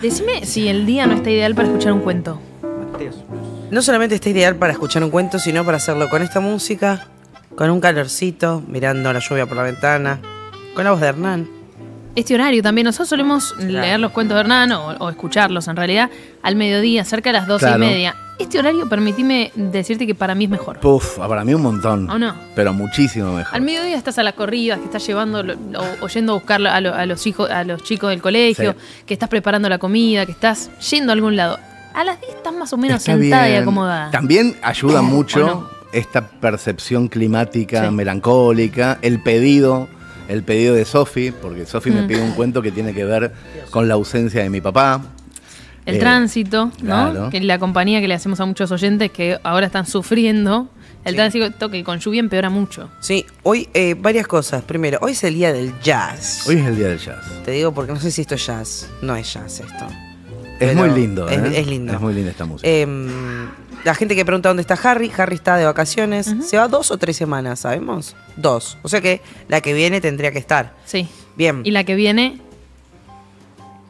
Decime si el día no está ideal para escuchar un cuento. No solamente está ideal para escuchar un cuento, sino para hacerlo con esta música, con un calorcito, mirando la lluvia por la ventana, con la voz de Hernán. Este horario también, nosotros solemos leer los cuentos de Hernán o, escucharlos en realidad al mediodía, cerca de las dos y media. Este horario, permitime decirte que para mí es mejor. Puf, para mí un montón. ¿O no? Pero muchísimo mejor. Al mediodía estás a las corridas, que estás llevando o, yendo a buscar a, los hijos, a los chicos del colegio, que estás preparando la comida, que estás yendo a algún lado. A las 10 estás más o menos sentada y acomodada. También ayuda mucho esta percepción climática melancólica, el pedido el pedido de Sofi, porque Sofi me mm. pide un cuento que tiene que ver con la ausencia de mi papá. El eh, tránsito, ¿no? la compañía que le hacemos a muchos oyentes que ahora están sufriendo. El tránsito que con lluvia empeora mucho. Sí, hoy eh, varias cosas. Primero, hoy es el día del jazz. Hoy es el día del jazz. Te digo porque no sé si esto es jazz. No es jazz esto. Es muy lindo. ¿eh? es, lindo. Es muy linda esta música. Em, la gente que pregunta dónde está Harry, Harry está de vacaciones. Se va dos o tres semanas, ¿sabemos? Dos. O sea que la que viene tendría que estar. Sí. Bien. Y la que viene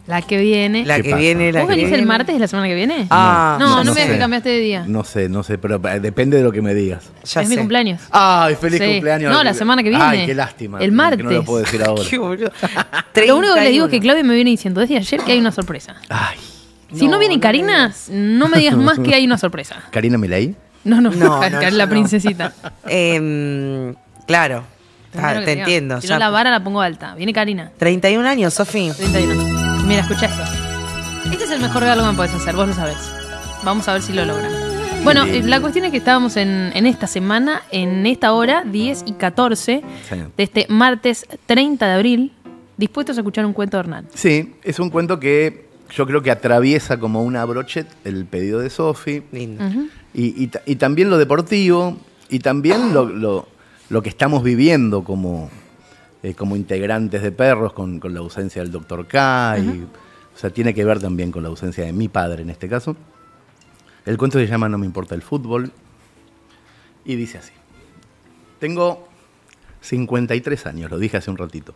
la que viene. La que viene, la ¿Vos venís el martes de la semana que viene? Ah, no, no, no, no me que cambiaste de día. No sé, no sé, pero eh, depende de lo que me digas. Ya es mi cumpleaños. Ay, feliz cumpleaños. No, la semana que viene. Ay, qué lástima. El martes. no lo puedo decir ahora. lo único que le digo es que Claudia me viene diciendo desde ayer que hay una sorpresa. Ay. Si no, viene Karina, no me digas más que hay una sorpresa. ¿Karina Milei? No, no, es la princesita. Em, claro. te, ah, entiendo. Si no, la vara la pongo alta. Viene Karina. 31 años, Sofi. 31. Mira, escucha esto. Este es el mejor regalo que me podés hacer, vos lo sabés. Vamos a ver si lo logran. Bueno, eh, la cuestión es que estábamos en, esta semana, en esta hora, 10 y 14, de este martes 30 de abril, dispuestos a escuchar un cuento de Hernán. Sí, es un cuento que yo creo que atraviesa como una brochet el pedido de Sofi. y, también lo deportivo, y también lo que estamos viviendo como, eh, como integrantes de perros, con, con, la ausencia del doctor K. y, o sea, tiene que ver también con la ausencia de mi padre en este caso. El cuento se llama No me importa el fútbol y dice así. Tengo 53 años, lo dije hace un ratito.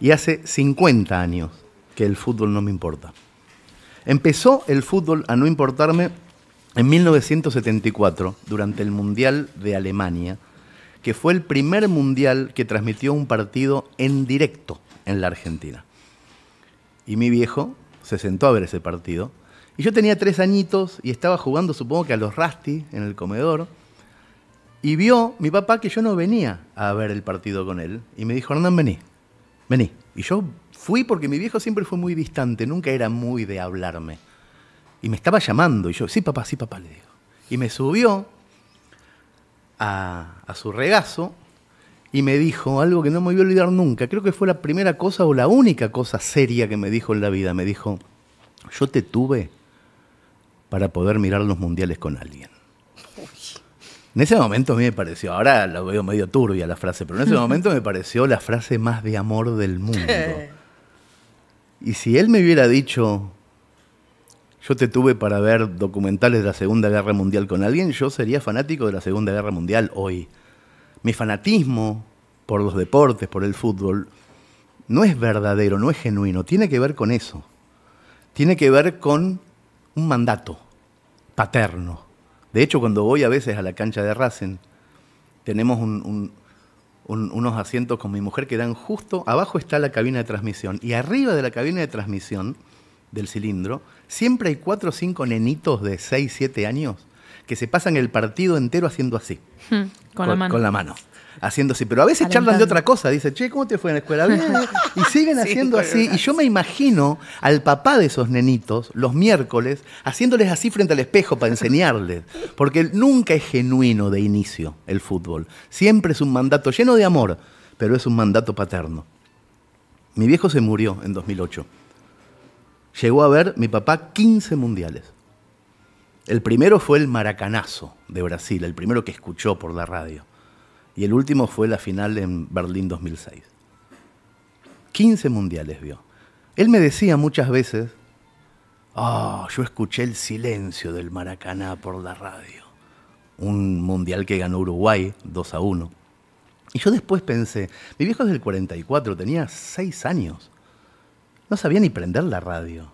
Y hace 50 años que el fútbol no me importa. Empezó el fútbol a no importarme en 1974, durante el Mundial de Alemania, que fue el primer mundial que transmitió un partido en directo en la Argentina. Y mi viejo se sentó a ver ese partido. Y yo tenía tres añitos y estaba jugando, supongo que a los Rasti en el comedor. Y vio mi papá que yo no venía a ver el partido con él. Y me dijo, Hernán, vení, vení. Y yo fui porque mi viejo siempre fue muy distante, nunca era muy de hablarme. Y me estaba llamando. Y yo, sí, papá, sí, papá, le digo. Y me subió a, su regazo y me dijo algo que no me voy a olvidar nunca. Creo que fue la primera cosa o la única cosa seria que me dijo en la vida. Me dijo, yo te tuve para poder mirar los mundiales con alguien. En ese momento a mí me pareció, ahora lo veo medio turbia la frase, pero en ese momento me pareció la frase más de amor del mundo. Y si él me hubiera dicho, yo te tuve para ver documentales de la Segunda Guerra Mundial con alguien, yo sería fanático de la Segunda Guerra Mundial hoy. Mi fanatismo por los deportes, por el fútbol, no es verdadero, no es genuino, tiene que ver con eso. Tiene que ver con un mandato paterno. De hecho, cuando voy a veces a la cancha de Racing, tenemos unos asientos con mi mujer que dan justo, abajo está la cabina de transmisión y arriba de la cabina de transmisión del cilindro, siempre hay cuatro o cinco nenitos de 6, 7 años que se pasan el partido entero haciendo así. Hmm, con, la mano. Haciendo así. Pero a veces charlan de otra cosa. Dice, che, ¿cómo te fue en la escuela? y siguen haciendo así. Y yo me imagino al papá de esos nenitos los miércoles haciéndoles así frente al espejo para enseñarles. Porque nunca es genuino de inicio el fútbol. Siempre es un mandato lleno de amor, pero es un mandato paterno. Mi viejo se murió en 2008 llegó a ver mi papá 15 mundiales. El primero fue el Maracanazo de Brasil, el primero que escuchó por la radio. Y el último fue la final en Berlín 2006. 15 mundiales vio. Él me decía muchas veces, oh, yo escuché el silencio del Maracaná por la radio. Un mundial que ganó Uruguay 2 a 1. Y yo después pensé, mi viejo es del 44, tenía 6 años. No sabía ni prender la radio.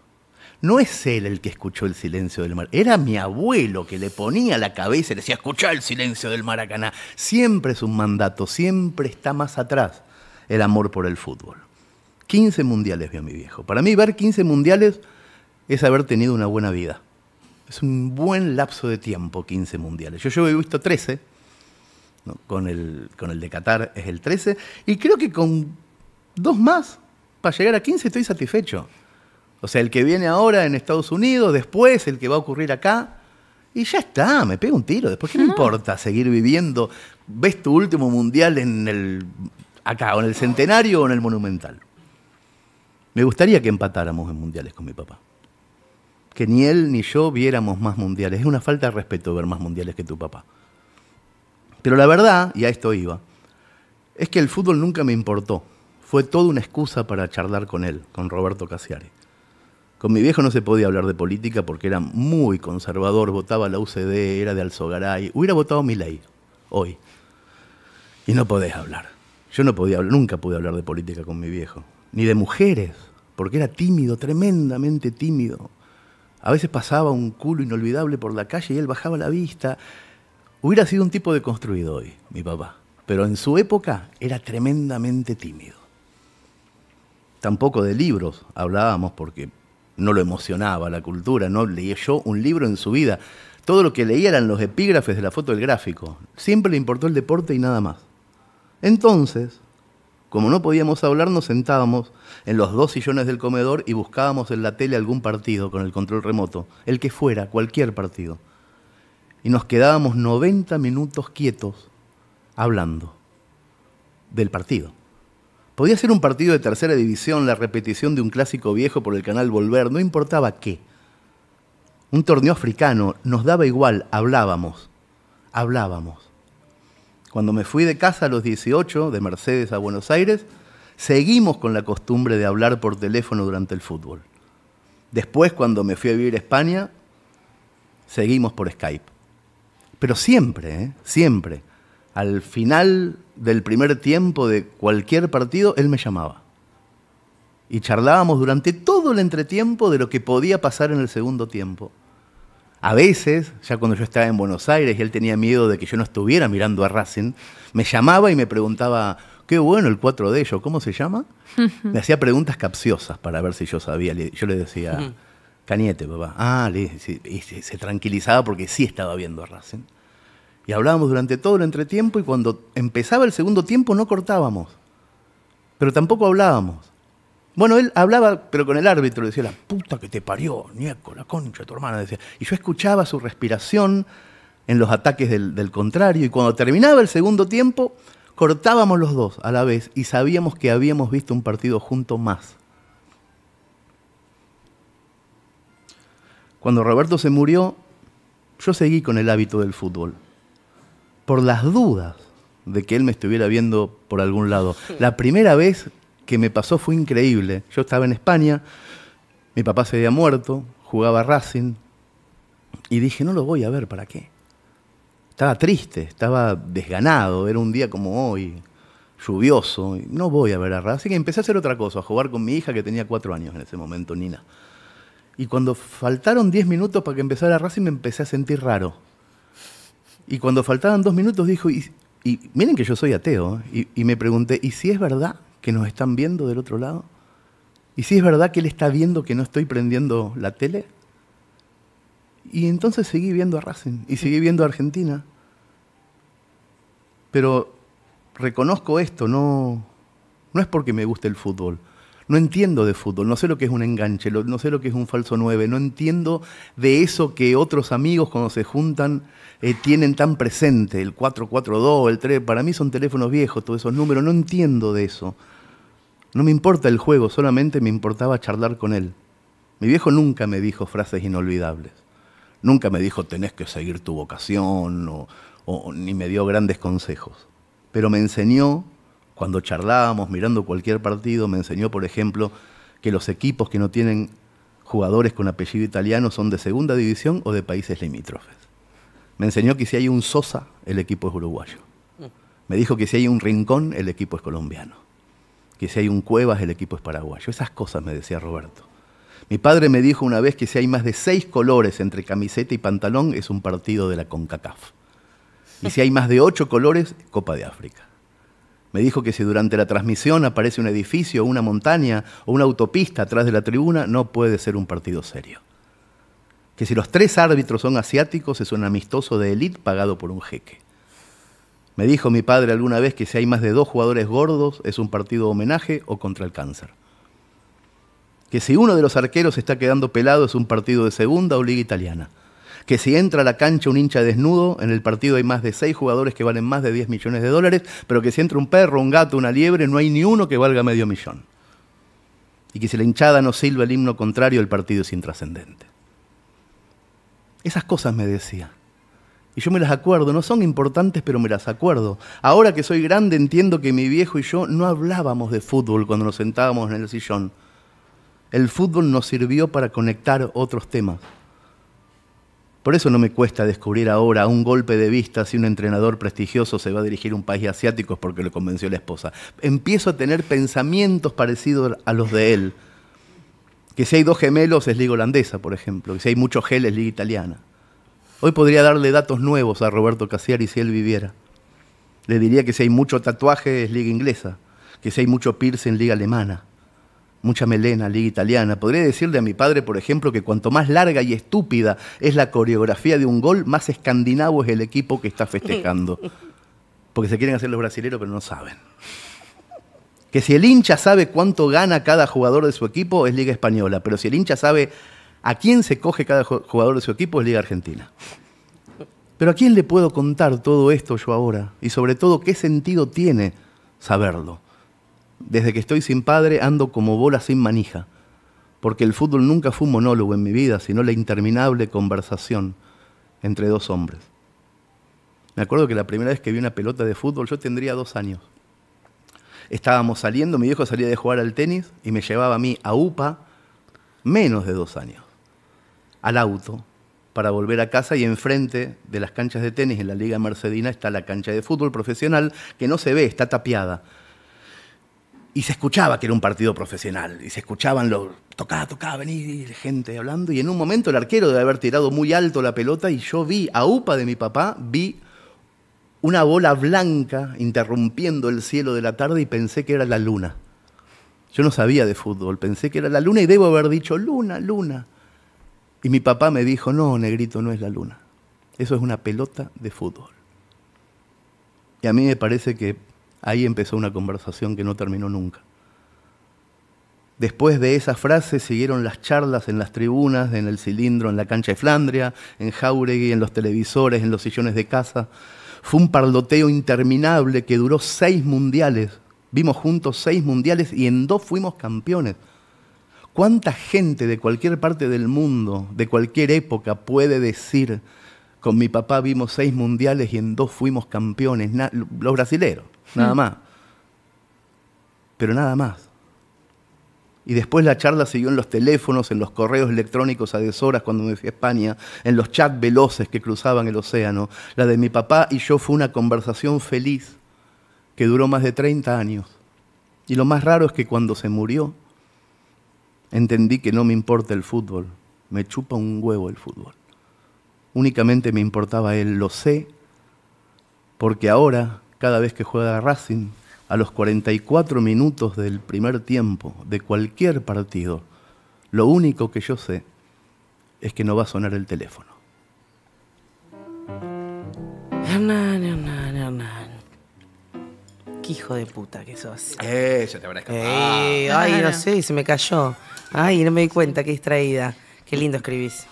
No es él el que escuchó el silencio del mar. Era mi abuelo que le ponía la cabeza y le decía, escucha el silencio del Maracaná. Siempre es un mandato, siempre está más atrás el amor por el fútbol. 15 mundiales vio mi viejo. Para mí ver 15 mundiales es haber tenido una buena vida. Es un buen lapso de tiempo 15 mundiales. Yo yo he visto 13, con, el, con el de Qatar es el 13, y creo que con dos más para llegar a 15 estoy satisfecho. O sea, el que viene ahora en Estados Unidos, después el que va a ocurrir acá, y ya está, me pega un tiro. Después, ¿qué me importa seguir viviendo? ¿Ves tu último mundial en el acá, o en el centenario o en el monumental? Me gustaría que empatáramos en mundiales con mi papá. Que ni él ni yo viéramos más mundiales. Es una falta de respeto ver más mundiales que tu papá. Pero la verdad, y a esto iba, es que el fútbol nunca me importó. Fue toda una excusa para charlar con él, con Roberto Casiari. Con mi viejo no se podía hablar de política porque era muy conservador, votaba la UCD, era de Alzogaray, hubiera votado mi ley hoy. Y no podés hablar. Yo no podía nunca pude hablar de política con mi viejo, ni de mujeres, porque era tímido, tremendamente tímido. A veces pasaba un culo inolvidable por la calle y él bajaba la vista. Hubiera sido un tipo de construido hoy, mi papá, pero en su época era tremendamente tímido tampoco de libros hablábamos porque no lo emocionaba la cultura, no yo un libro en su vida. Todo lo que leía eran los epígrafes de la foto del gráfico. Siempre le importó el deporte y nada más. Entonces, como no podíamos hablar, nos sentábamos en los dos sillones del comedor y buscábamos en la tele algún partido con el control remoto, el que fuera, cualquier partido. Y nos quedábamos 90 minutos quietos hablando del partido. Podía ser un partido de tercera división, la repetición de un clásico viejo por el canal Volver, no importaba qué. Un torneo africano, nos daba igual, hablábamos, hablábamos. Cuando me fui de casa a los 18, de Mercedes a Buenos Aires, seguimos con la costumbre de hablar por teléfono durante el fútbol. Después, cuando me fui a vivir a España, seguimos por Skype. Pero siempre, ¿eh? siempre, al final del primer tiempo de cualquier partido, él me llamaba. Y charlábamos durante todo el entretiempo de lo que podía pasar en el segundo tiempo. A veces, ya cuando yo estaba en Buenos Aires y él tenía miedo de que yo no estuviera mirando a Racing, me llamaba y me preguntaba, qué bueno el cuatro de ellos, ¿cómo se llama? Me hacía preguntas capciosas para ver si yo sabía. Yo le decía, Cañete, papá. Ah, y se, se, tranquilizaba porque sí estaba viendo a Racing. Y hablábamos durante todo el entretiempo y cuando empezaba el segundo tiempo no cortábamos. Pero tampoco hablábamos. Bueno, él hablaba, pero con el árbitro, decía, la puta que te parió, nieco, la concha, tu hermana, decía. Y yo escuchaba su respiración en los ataques del contrario, y cuando terminaba el segundo tiempo, cortábamos los dos a la vez y sabíamos que habíamos visto un partido junto más. Cuando Roberto se murió, yo seguí con el hábito del fútbol por las dudas de que él me estuviera viendo por algún lado. La primera vez que me pasó fue increíble. Yo estaba en España, mi papá se había muerto, jugaba Racing, y dije, no lo voy a ver, ¿para qué? Estaba triste, estaba desganado, era un día como hoy, lluvioso, no voy a ver a Racing. que empecé a hacer otra cosa, a jugar con mi hija que tenía cuatro años en ese momento, Nina. Y cuando faltaron diez minutos para que empezara Racing me empecé a sentir raro y cuando faltaban dos minutos dijo, y, miren que yo soy ateo, ¿eh? y, me pregunté, ¿y si es verdad que nos están viendo del otro lado? ¿Y si es verdad que él está viendo que no estoy prendiendo la tele? Y entonces seguí viendo a Racing y seguí viendo a Argentina. Pero reconozco esto, no, no es porque me guste el fútbol, no entiendo de fútbol, no sé lo que es un enganche, no sé lo que es un falso 9, no entiendo de eso que otros amigos cuando se juntan eh, tienen tan presente, el 442, el 3, para mí son teléfonos viejos, todos esos números, no entiendo de eso. No me importa el juego, solamente me importaba charlar con él. Mi viejo nunca me dijo frases inolvidables, nunca me dijo tenés que seguir tu vocación, o, ni me dio grandes consejos, pero me enseñó cuando charlábamos mirando cualquier partido, me enseñó, por ejemplo, que los equipos que no tienen jugadores con apellido italiano son de segunda división o de países limítrofes. Me enseñó que si hay un Sosa, el equipo es uruguayo. Me dijo que si hay un Rincón, el equipo es colombiano. Que si hay un Cuevas, el equipo es paraguayo. Esas cosas me decía Roberto. Mi padre me dijo una vez que si hay más de seis colores entre camiseta y pantalón, es un partido de la CONCACAF. Y si hay más de ocho colores, Copa de África. Me dijo que si durante la transmisión aparece un edificio, una montaña o una autopista atrás de la tribuna, no puede ser un partido serio. Que si los tres árbitros son asiáticos, es un amistoso de élite pagado por un jeque. Me dijo mi padre alguna vez que si hay más de dos jugadores gordos, es un partido homenaje o contra el cáncer. Que si uno de los arqueros está quedando pelado, es un partido de segunda o liga italiana que si entra a la cancha un hincha desnudo, en el partido hay más de seis jugadores que valen más de 10 millones de dólares, pero que si entra un perro, un gato, una liebre, no hay ni uno que valga medio millón. Y que si la hinchada no silba el himno contrario, el partido es intrascendente. Esas cosas me decía. Y yo me las acuerdo, no son importantes, pero me las acuerdo. Ahora que soy grande entiendo que mi viejo y yo no hablábamos de fútbol cuando nos sentábamos en el sillón. El fútbol nos sirvió para conectar otros temas. Por eso no me cuesta descubrir ahora a un golpe de vista si un entrenador prestigioso se va a dirigir a un país asiático porque lo convenció la esposa. Empiezo a tener pensamientos parecidos a los de él. Que si hay dos gemelos es liga holandesa, por ejemplo. Que si hay mucho gel es liga italiana. Hoy podría darle datos nuevos a Roberto Cassiari si él viviera. Le diría que si hay mucho tatuaje es liga inglesa. Que si hay mucho piercing, liga alemana mucha melena, liga italiana. Podría decirle a mi padre, por ejemplo, que cuanto más larga y estúpida es la coreografía de un gol, más escandinavo es el equipo que está festejando. Porque se quieren hacer los brasileros, pero no saben. Que si el hincha sabe cuánto gana cada jugador de su equipo, es Liga Española. Pero si el hincha sabe a quién se coge cada jugador de su equipo, es Liga Argentina. Pero ¿a quién le puedo contar todo esto yo ahora? Y sobre todo, ¿qué sentido tiene saberlo? Desde que estoy sin padre ando como bola sin manija, porque el fútbol nunca fue un monólogo en mi vida, sino la interminable conversación entre dos hombres. Me acuerdo que la primera vez que vi una pelota de fútbol yo tendría dos años. Estábamos saliendo, mi viejo salía de jugar al tenis y me llevaba a mí a UPA menos de dos años, al auto, para volver a casa y enfrente de las canchas de tenis en la Liga Mercedina está la cancha de fútbol profesional que no se ve, está tapiada y se escuchaba que era un partido profesional, y se escuchaban los tocaba, tocaba, venir, gente hablando, y en un momento el arquero debe haber tirado muy alto la pelota y yo vi, a upa de mi papá, vi una bola blanca interrumpiendo el cielo de la tarde y pensé que era la luna. Yo no sabía de fútbol, pensé que era la luna y debo haber dicho, luna, luna. Y mi papá me dijo, no, negrito, no es la luna. Eso es una pelota de fútbol. Y a mí me parece que Ahí empezó una conversación que no terminó nunca. Después de esa frase siguieron las charlas en las tribunas, en el cilindro, en la cancha de Flandria, en Jauregui, en los televisores, en los sillones de casa. Fue un parloteo interminable que duró seis mundiales. Vimos juntos seis mundiales y en dos fuimos campeones. ¿Cuánta gente de cualquier parte del mundo, de cualquier época, puede decir, con mi papá vimos seis mundiales y en dos fuimos campeones? los brasileros nada hmm. más. Pero nada más. Y después la charla siguió en los teléfonos, en los correos electrónicos a deshoras cuando me fui a España, en los chats veloces que cruzaban el océano. La de mi papá y yo fue una conversación feliz que duró más de 30 años. Y lo más raro es que cuando se murió, entendí que no me importa el fútbol, me chupa un huevo el fútbol. Únicamente me importaba él, lo sé, porque ahora cada vez que juega Racing, a los 44 minutos del primer tiempo de cualquier partido, lo único que yo sé es que no va a sonar el teléfono. Hernán, Hernán, Hernán. Qué hijo de puta que sos. Eh, ya te habrá escapado. Eh, ay, no sé, se me cayó. Ay, no me di cuenta, qué distraída. Qué lindo escribís.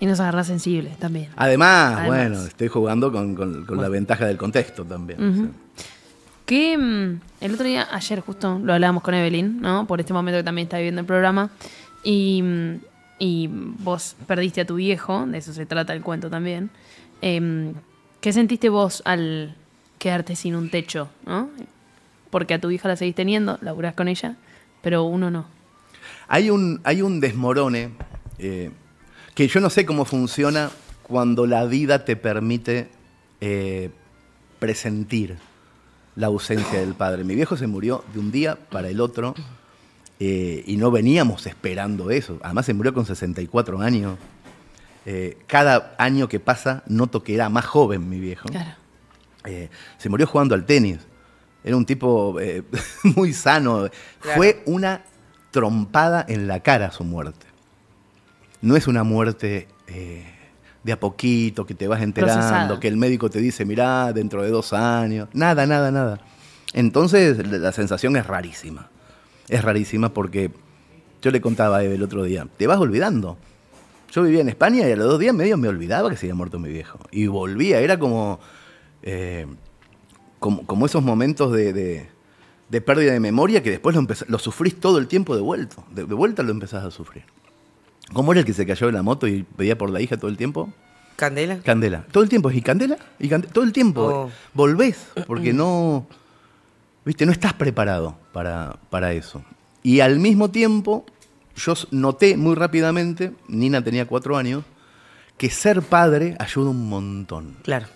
Y nos agarra sensibles también. Además, bueno, estoy jugando con, la ventaja del contexto también. Mm, el otro día, ayer justo, lo hablábamos con Evelyn, ¿no? Por este momento que también está viviendo el programa. Y, mm, y vos perdiste a tu viejo, de eso se trata el cuento también. Em, ¿Qué sentiste vos al quedarte sin un techo, ¿no? Porque a tu hija la seguís teniendo, laburás con ella, pero uno no. Hay un, hay un desmorone. Eh, que yo no sé cómo funciona cuando la vida te permite eh, presentir la ausencia del padre. Mi viejo se murió de un día para el otro eh, y no veníamos esperando eso. Además se murió con 64 años. Eh, cada año que pasa noto que era más joven mi viejo. se murió jugando al tenis. Era un tipo muy sano. Fue una trompada en la cara su muerte no es una muerte eh, de a poquito, que te vas enterando, que el médico te dice, mirá, dentro de dos años, nada, nada, nada. Entonces la sensación es rarísima. Es rarísima porque yo le contaba a Eve el otro día, te vas olvidando. Yo vivía en España y a los dos días medio me olvidaba que se había muerto mi viejo. Y volvía, era como, eh, como, esos momentos de, pérdida de memoria que después lo, lo sufrís todo el tiempo de vuelta. de vuelta lo empezás a sufrir. ¿Cómo era el que se cayó de la moto y pedía por la hija todo el tiempo? ¿Candela? Candela. Todo el tiempo. ¿Y Candela? ¿Y Todo el tiempo. Oh. Volvés porque mm. no... Viste, no estás preparado para, para eso. Y al mismo tiempo, yo noté muy rápidamente, Nina tenía cuatro años, que ser padre ayuda un montón. Claro.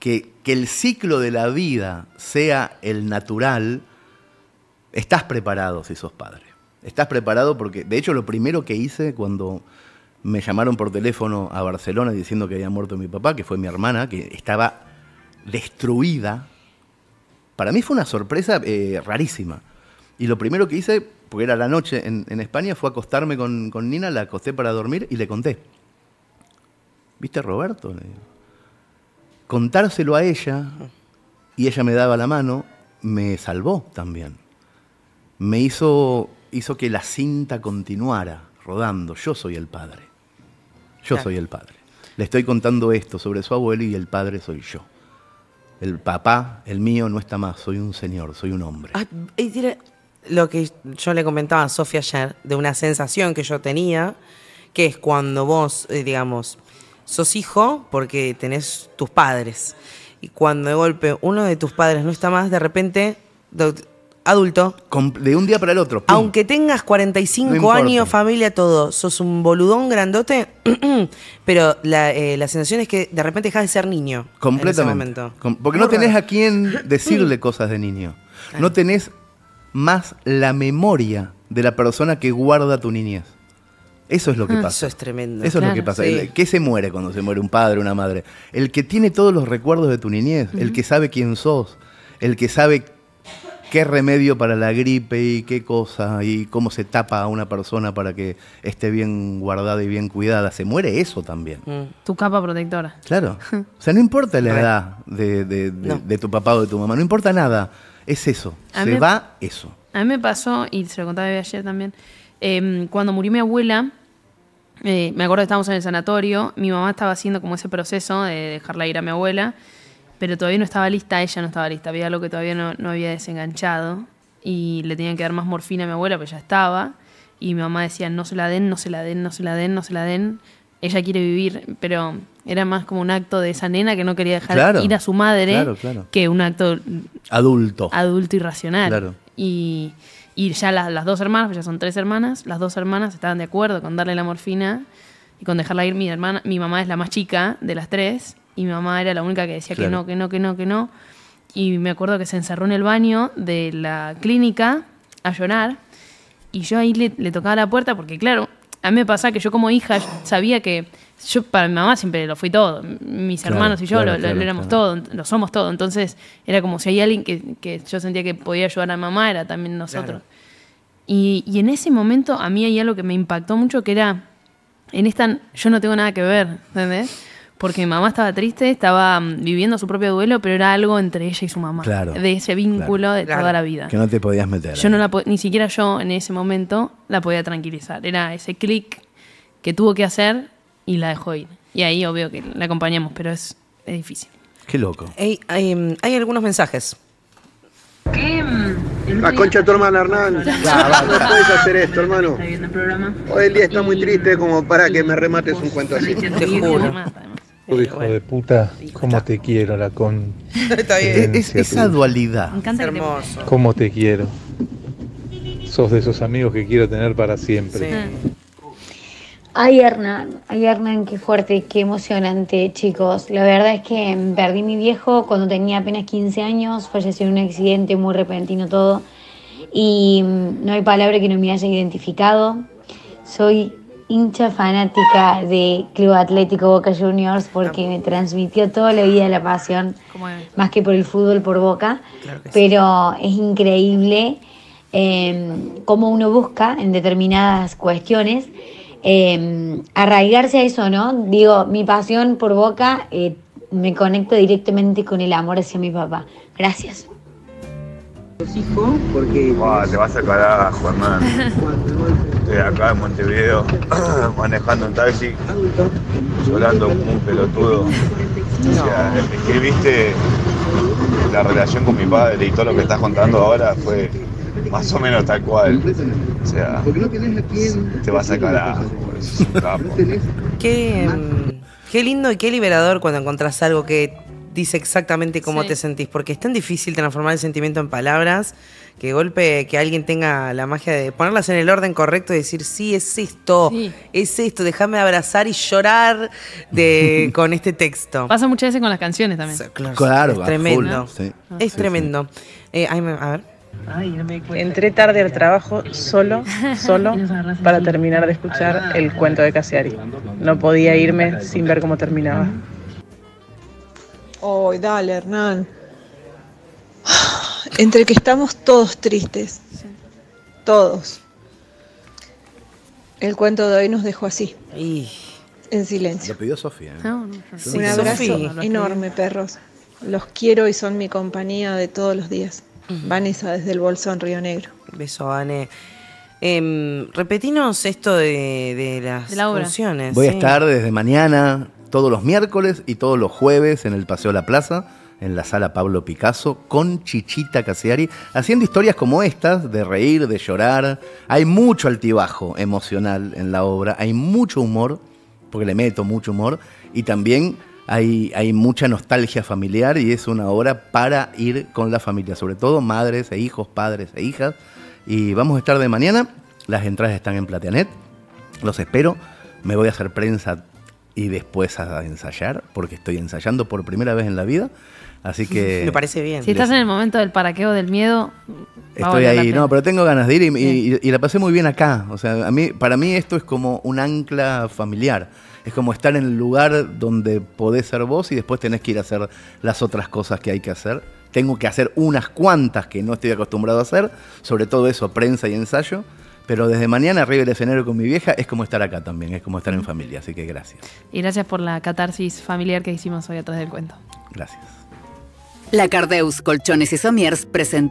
Que, que, el ciclo de la vida sea el natural, estás preparado si sos padre. ¿Estás preparado? Porque, de hecho, lo primero que hice cuando me llamaron por teléfono a Barcelona diciendo que había muerto mi papá, que fue mi hermana, que estaba destruida. Para mí fue una sorpresa eh, rarísima. Y lo primero que hice, porque era la noche en, España, fue acostarme con, Nina, la acosté para dormir y le conté. ¿Viste Roberto? Contárselo a ella, y ella me daba la mano, me salvó también. Me hizo hizo que la cinta continuara rodando. Yo soy el padre. Yo soy el padre. Le estoy contando esto sobre su abuelo y el padre soy yo. El papá, el mío, no está más. Soy un señor, soy un hombre. Ah, y lo que yo le comentaba a Sofía ayer, de una sensación que yo tenía, que es cuando vos, eh, digamos, sos hijo porque tenés tus padres. Y cuando de golpe uno de tus padres no está más, de repente adulto. De un día para el otro. Aunque tengas 45 años, familia, todo, sos un boludón grandote, pero eh, la, sensación es que de repente dejas de ser niño. Completamente. porque no tenés a quién decirle cosas de niño. No tenés más la memoria de la persona que guarda tu niñez. Eso es lo que mm, pasa. Eso es tremendo. Eso es lo que pasa. ¿Qué se muere cuando se muere un padre, una madre? El que tiene todos los recuerdos de tu niñez, el que sabe quién sos, el que sabe qué remedio para la gripe y qué cosa y cómo se tapa a una persona para que esté bien guardada y bien cuidada. Se muere eso también. Mm. Tu capa protectora. Claro. O sea, no importa la edad de, tu papá o de tu mamá, no importa nada. Es eso. se va eso. A mí me pasó, y se lo contaba ayer también, em, cuando murió mi abuela, eh, me acuerdo que estábamos en el sanatorio, mi mamá estaba haciendo como ese proceso de dejarla ir a mi abuela pero todavía no estaba lista, ella no estaba lista, había algo que todavía no, había desenganchado y le tenían que dar más morfina a mi abuela, pero pues ya estaba. Y mi mamá decía, no se la den, no se la den, no se la den, no se la den. Ella quiere vivir, pero era más como un acto de esa nena que no quería dejar ir a su madre que un acto adulto. Adulto y racional. Y, y, ya las, las dos hermanas, pues ya son tres hermanas, las dos hermanas estaban de acuerdo con darle la morfina y con dejarla ir. Mi, hermana, mi mamá es la más chica de las tres y mi mamá era la única que decía que no, que no, que no, que no. Y me acuerdo que se encerró en el baño de la clínica a llorar y yo ahí le, le tocaba la puerta porque claro, a mí me pasa que yo como hija sabía que yo para mi mamá siempre lo fui todo, mis hermanos y yo lo, éramos todo, lo somos todo, entonces era como si hay alguien que, que, yo sentía que podía ayudar a mi mamá, era también nosotros. Y, y, en ese momento a mí hay algo que me impactó mucho que era, en esta yo no tengo nada que ver, ¿entendés? porque mi mamá estaba triste, estaba mm, viviendo su propio duelo, pero era algo entre ella y su mamá. Claro. De ese vínculo de toda la vida. Que no te podías meter. Yo no la ni siquiera yo en ese momento la podía tranquilizar. Era ese clic que tuvo que hacer y la dejó ir. Y ahí obvio que la acompañamos, pero es, difícil. Qué loco. Em, hay, algunos mensajes. ¿Qué? Em, la concha tu hermana Hernán. No, puedes hacer esto, hermano. Hoy el día está muy triste como para que me remates un cuento así. Te juro. Oh, eh, hijo de puta, cómo te quiero, la con. esa dualidad. Me encanta hermoso. Cómo te quiero. Sos de esos amigos que quiero tener para siempre. Ay, Hernán, ay, Hernán, qué fuerte, qué emocionante, chicos. La verdad es que perdí mi viejo cuando tenía apenas 15 años, falleció en un accidente muy repentino todo. Y mm, no hay palabra que no me haya identificado. Soy hincha fanática de Club Atlético Boca Juniors porque me transmitió toda la vida la pasión, más que por el fútbol, por Boca. pero es increíble em, cómo uno busca en determinadas cuestiones em, arraigarse a eso, ¿no? Digo, mi pasión por Boca eh, me conecta directamente con el amor hacia mi papá. Gracias hijos porque. Ah, te vas a sacar a hermano. Estoy acá en Montevideo manejando un taxi, llorando un pelotudo. O sea, viste la relación con mi padre y todo lo que estás contando ahora fue más o menos tal cual. O sea, te vas a carajo Qué, qué lindo y qué liberador cuando encontrás algo que dice exactamente cómo te sentís, porque es tan difícil transformar el sentimiento en palabras que golpe que alguien tenga la magia de ponerlas en el orden correcto y decir, sí, es esto, es esto, déjame abrazar y llorar de, con este texto. Pasa muchas veces con las canciones también. claro, es tremendo. Es tremendo. a ver. Entré tarde al trabajo solo, solo para terminar de escuchar el cuento de Cassiari No podía irme sin ver cómo terminaba. Hoy dale, Hernán. Entre que estamos todos tristes. Todos. El cuento de hoy nos dejó así. En silencio. Lo pidió Sofía. ¿eh? Un abrazo enorme, perros. Los quiero y son mi compañía de todos los días. Vanessa desde el Bolsón, Río Negro. Beso, Anne. Eh, em, repetinos esto de, las funciones. Voy a estar desde mañana todos los miércoles y todos los jueves en el Paseo La Plaza, en la sala Pablo Picasso, con Chichita Casiari, haciendo historias como estas, de reír, de llorar. Hay mucho altibajo emocional en la obra, hay mucho humor, porque le meto mucho humor, y también hay, hay, mucha nostalgia familiar y es una obra para ir con la familia, sobre todo madres e hijos, padres e hijas. Y vamos a estar de mañana, las entradas están en Plateanet, los espero, me voy a hacer prensa y después a ensayar, porque estoy ensayando por primera vez en la vida. Así que. Me parece bien. Si estás en el momento del paraqueo del miedo. Estoy ahí, no, pero tengo ganas de ir y, la pasé muy bien acá. O sea, a mí, para mí esto es como un ancla familiar. Es como estar en el lugar donde podés ser vos y después tenés que ir a hacer las otras cosas que hay que hacer. Tengo que hacer unas cuantas que no estoy acostumbrado a hacer, sobre todo eso, prensa y ensayo pero desde mañana arriba de escenario con mi vieja es como estar acá también, es como estar en familia, así que gracias. Y gracias por la catarsis familiar que hicimos hoy atrás del cuento. Gracias. La Cardeus Colchones y Somiers presentó.